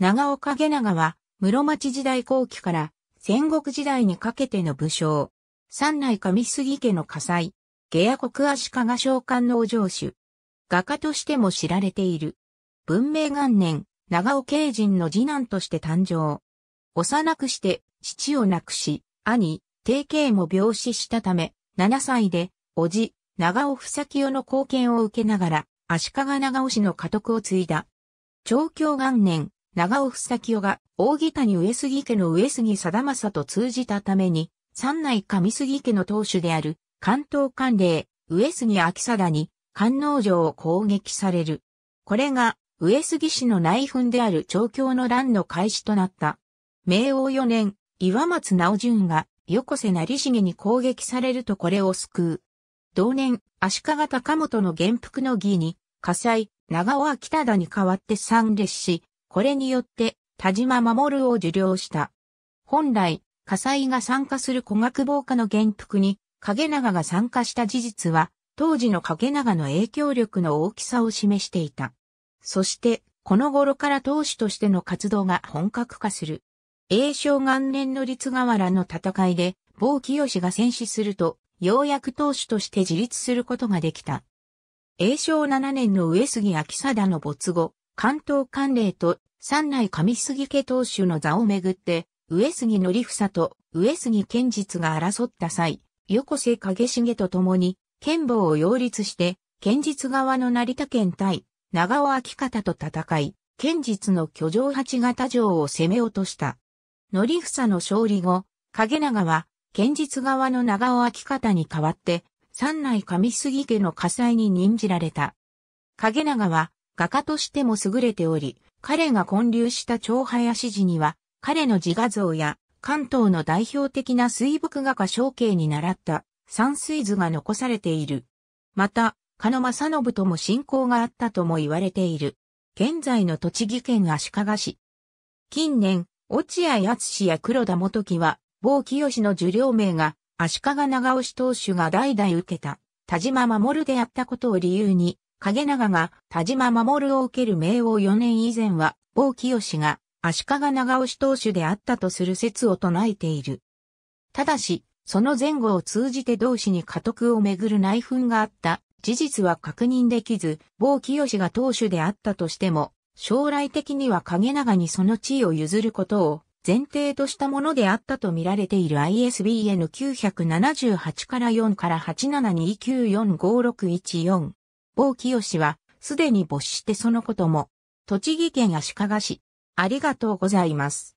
長岡下長は、室町時代後期から戦国時代にかけての武将。三内上杉家の火災。下野国足利召喚の城主。画家としても知られている。文明元年、長尾慶人の次男として誕生。幼くして父を亡くし、兄、定慶も病死したため、7歳で、叔父、長尾房清の貢献を受けながら、足利長尾氏の家督を継いだ。長教元年、長尾房清が大木谷上杉家の上杉貞政と通じたために、三内上杉家の当主である関東官令上杉明貞に官能城を攻撃される。これが上杉氏の内紛である長教の乱の開始となった。明王四年、岩松直純が横瀬成重に攻撃されるとこれを救う。同年、足利高本の元服の儀に、火災、長尾明忠に代わって参列し、これによって、田島守を受領した。本来、火災が参加する古学防火の元服に、影長が参加した事実は、当時の影長の影響力の大きさを示していた。そして、この頃から当主としての活動が本格化する。栄正元年の立河原の戦いで、某清が戦死すると、ようやく当主として自立することができた。栄正7年の上杉秋貞の没後、関東関令と三内上杉家当主の座をめぐって、上杉則房と上杉賢実が争った際、横瀬景重と共に、剣謀を擁立して、剣実側の成田県対、長尾明方と戦い、剣実の居城八方城を攻め落とした。則房の勝利後、影長は、剣実側の長尾明方に代わって、三内上杉家の火災に任じられた。影長は、画家としても優れており、彼が建立した長林寺には、彼の自画像や関東の代表的な水墨画家象形に習った山水図が残されている。また、鹿野正信とも信仰があったとも言われている。現在の栃木県足利市。近年、落合厚や黒田元樹は、某清の受領名が、足利長押投手が代々受けた、田島守であったことを理由に、影長が田島守を受ける名王4年以前は、某清が足利長押投手であったとする説を唱えている。ただし、その前後を通じて同氏に家督をめぐる内紛があった事実は確認できず、某清が投手であったとしても、将来的には影長にその地位を譲ることを前提としたものであったと見られている ISBN 978から4から872945614。某清は、すでに没してそのことも、栃木県足利市。ありがとうございます。